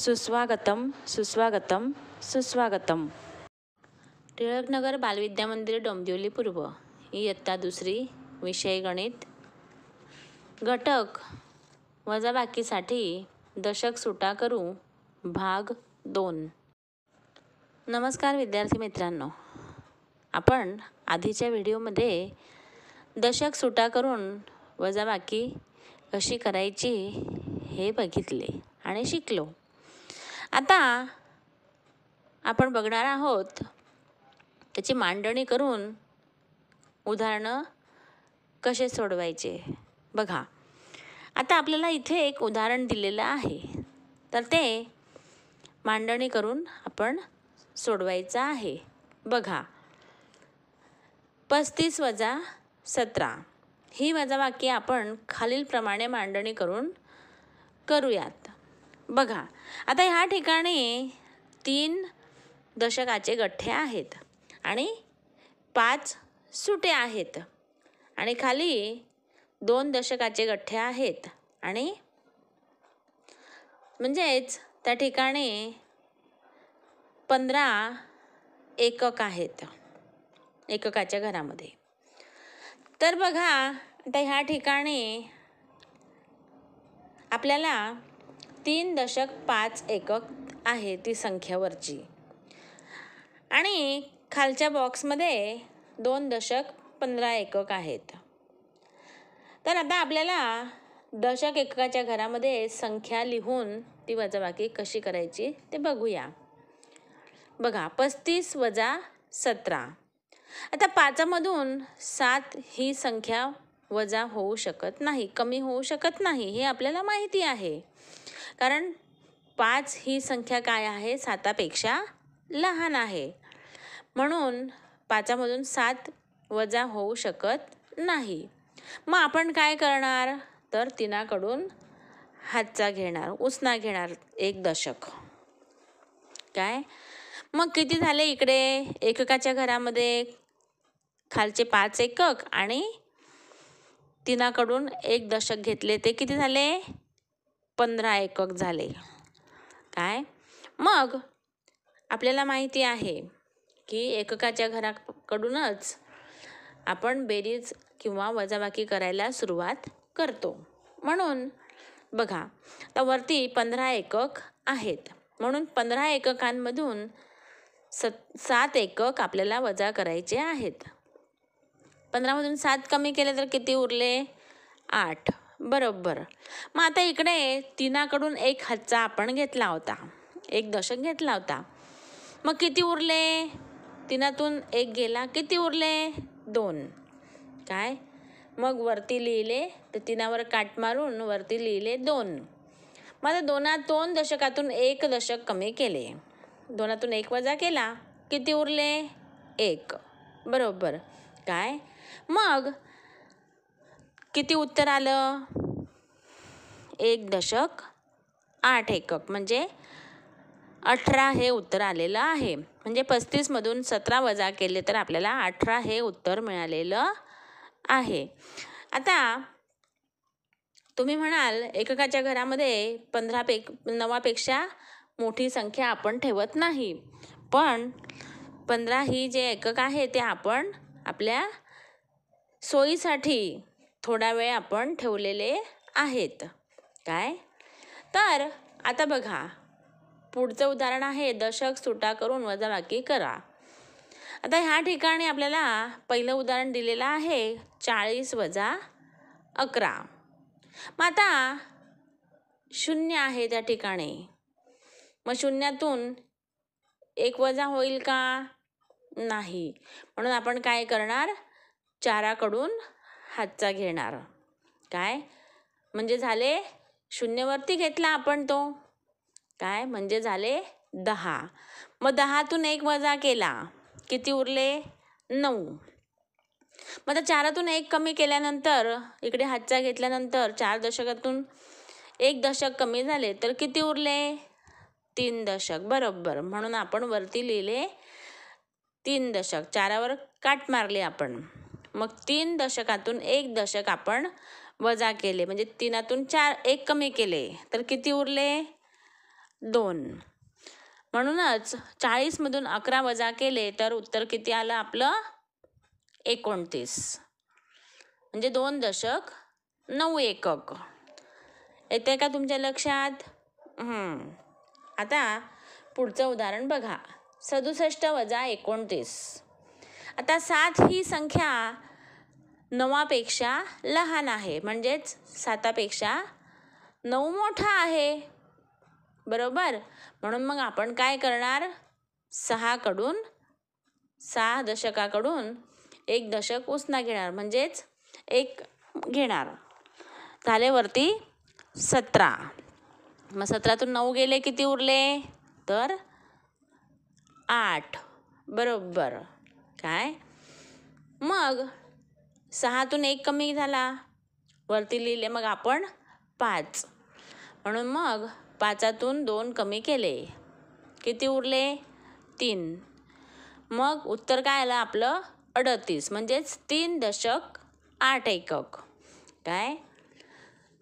सुस्वागतम सुस्वागतम सुस्वागतम टिळकनगर बालविद्या मंदिर डोंबिवली पूर्व इयत्ता दुसरी विषय गणित घटक वजाबाकीसाठी दशक सुटा करू भाग दोन नमस्कार विद्यार्थी मित्रांनो आपण आधीच्या व्हिडिओमध्ये दशक सुटा करून वजाबाकी कशी करायची हे बघितले आणि शिकलो आता आपण बघणार आहोत त्याची मांडणी करून उदाहरणं कसे सोडवायचे बघा आता आपल्याला इथे एक उदाहरण दिलेलं आहे तर ते मांडणी करून आपण सोडवायचं आहे बघा पस्तीस वजा सतरा ही वजावाक्य आपण खालीलप्रमाणे मांडणी करून करूयात बघा आता ह्या ठिकाणी तीन दशकाचे गठ्ठे आहेत आणि पाच सुटे आहेत आणि खाली दोन दशकाचे गठ्ठे आहेत आणि म्हणजेच त्या ठिकाणी पंधरा एकक आहेत एककाच्या घरामध्ये तर बघा आता ह्या ठिकाणी आपल्याला तीन दशक पाच एकक आहे ती संख्या आणि खालच्या बॉक्समध्ये दोन दशक पंधरा एकक आहेत तर आता आपल्याला दशक एककाच्या घरामध्ये संख्या लिहून ती वजाबाकी कशी करायची ते बघूया बघा पस्तीस वजा सतरा आता पाचामधून सात ही संख्या वजा होऊ शकत नाही कमी होऊ शकत नाही हे आपल्याला माहिती आहे कारण पाच ही संख्या काय आहे सातापेक्षा लहान आहे म्हणून पाचामधून सात वजा होऊ शकत नाही मग आपण काय करणार तर तिनाकडून हातचा घेणार उसना घेणार एक दशक काय मग किती झाले इकडे एककाच्या घरामध्ये खालचे पाच एकक आणि तिनाकडून एक दशक घेतले ते किती झाले पंधरा एकक झाले काय मग आपल्याला माहिती आहे की एककाच्या घराकडूनच आपण बेरीज किंवा वजाबाकी करायला सुरुवात करतो म्हणून बघा तर वरती पंधरा एकक आहेत म्हणून पंधरा एककांमधून सत सात एकक आपल्याला वजा करायचे आहेत पंधरामधून सात कमी केले तर किती उरले आठ बरोबर मग आता इकडे तिनाकडून एक हच्चा आपण घेतला होता एक दशक घेतला होता मग किती उरले तिनातून एक गेला किती उरले दोन काय मग वरती लिहिले तर तिनावर काट मारून वरती लिहिले दोन मग आता दोन दशकातून एक दशक कमी केले दोनातून एक वजा केला किती उरले एक बरोबर काय मग किती उत्तर आलं एक दशक आठ एकक म्हणजे अठरा हे उत्तर आलेलं आहे म्हणजे पस्तीसमधून सतरा वजा केले तर आपल्याला अठरा हे उत्तर मिळालेलं आहे आता तुम्ही म्हणाल एककाच्या घरामध्ये पंधरा पे नवापेक्षा मोठी संख्या आपण ठेवत नाही पण पंधरा ही जे एकक आहे ते आपण आपल्या सोयीसाठी थोडा वेळ आपण ठेवलेले आहेत काय तर आता बघा पुढचं उदाहरण आहे दशक सुटा करून वजाबाकी करा आता ह्या ठिकाणी आपल्याला पहिलं उदाहरण दिलेलं आहे चाळीस वजा अकरा मग आता शून्य आहे त्या ठिकाणी मग शून्यातून एक वजा होईल का नाही म्हणून आपण काय करणार चाराकडून हातचा घेणार काय म्हणजे झाले शून्यवरती घेतला आपण तो काय म्हणजे झाले दहा मग दहातून एक वजा केला किती उरले नऊ मग आता चारातून एक कमी केल्यानंतर इकडे हातचा घेतल्यानंतर चार दशकातून एक दशक कमी झाले तर किती उरले तीन दशक बरोबर म्हणून आपण वरती लिहिले तीन दशक चारावर काट मारले आपण मग तीन दशकातून एक दशक आपण वजा केले म्हणजे तीनातून चार एक कमी केले तर किती उरले दोन म्हणूनच चाळीसमधून अकरा वजा केले तर उत्तर किती आलं आपलं एकोणतीस म्हणजे दोन दशक नऊ एकक येते का तुमच्या लक्षात आता पुढचं उदाहरण बघा सदुसष्ट वजा एकोणतीस आता सात ही संख्या नवापेक्षा लहान आहे म्हणजेच सातापेक्षा नऊ मोठा आहे बरोबर म्हणून मग आपण काय करणार सहाकडून सहा दशकाकडून एक दशक उसना घेणार म्हणजेच एक घेणार झाले वरती सतरा मग सतरातून नऊ गेले किती उरले तर आठ बरोबर काय मग सहातून एक कमी झाला वरती लिहिले मग आपण पाच म्हणून मग पाचातून दोन कमी केले किती उरले तीन मग उत्तर काय आलं आपलं अडतीस म्हणजेच तीन दशक आठ एकक काय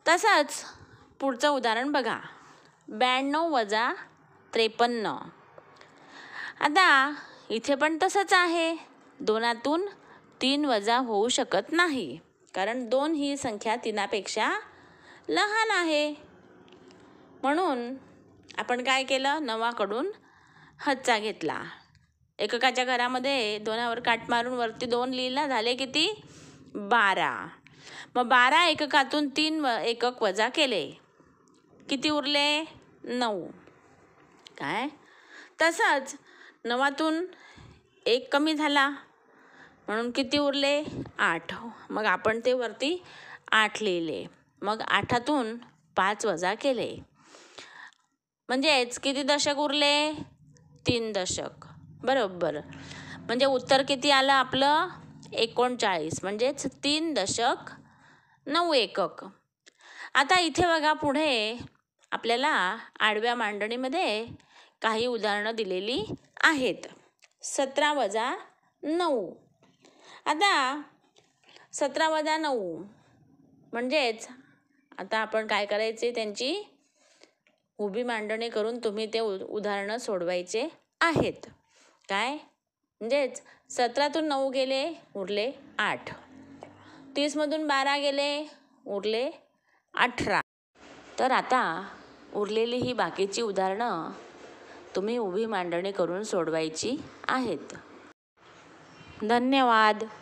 तसंच पुढचं उदाहरण बघा ब्याण्णव वजा त्रेपन्न आता इथे पण तसंच आहे दोनातून तीन वजा होऊ शकत नाही कारण दोन ही संख्या तीनापेक्षा लहान आहे म्हणून आपण काय केलं नवाकडून हच्चा घेतला एककाच्या घरामध्ये दोनावर काट मारून वरती दोन लिहिला झाले किती बारा मग बारा एककातून तीन व एकक वजा केले किती उरले नऊ काय तसंच नवातून एक कमी झाला म्हणून किती उरले आठ मग आपण ते वरती आठ लिहिले मग आठातून पाच वजा केले म्हणजेच किती दशक उरले तीन दशक बरोबर म्हणजे उत्तर किती आलं आपलं एकोणचाळीस म्हणजेच तीन दशक नऊ एकक आता इथे बघा पुढे आपल्याला आडव्या मांडणीमध्ये काही उदाहरणं दिलेली आहेत सतरा वजा नऊ आता सतरा वजा नऊ म्हणजेच आता आपण काय करायचे त्यांची उभी मांडणी करून तुम्ही ते उ उदाहरणं सोडवायचे आहेत काय म्हणजेच सतरातून नऊ गेले उरले आठ तीसमधून बारा गेले उरले अठरा तर आता उरलेली ही बाकीची उदाहरणं तुम्ही उभी मांडणी करून सोडवायची आहेत धन्यवाद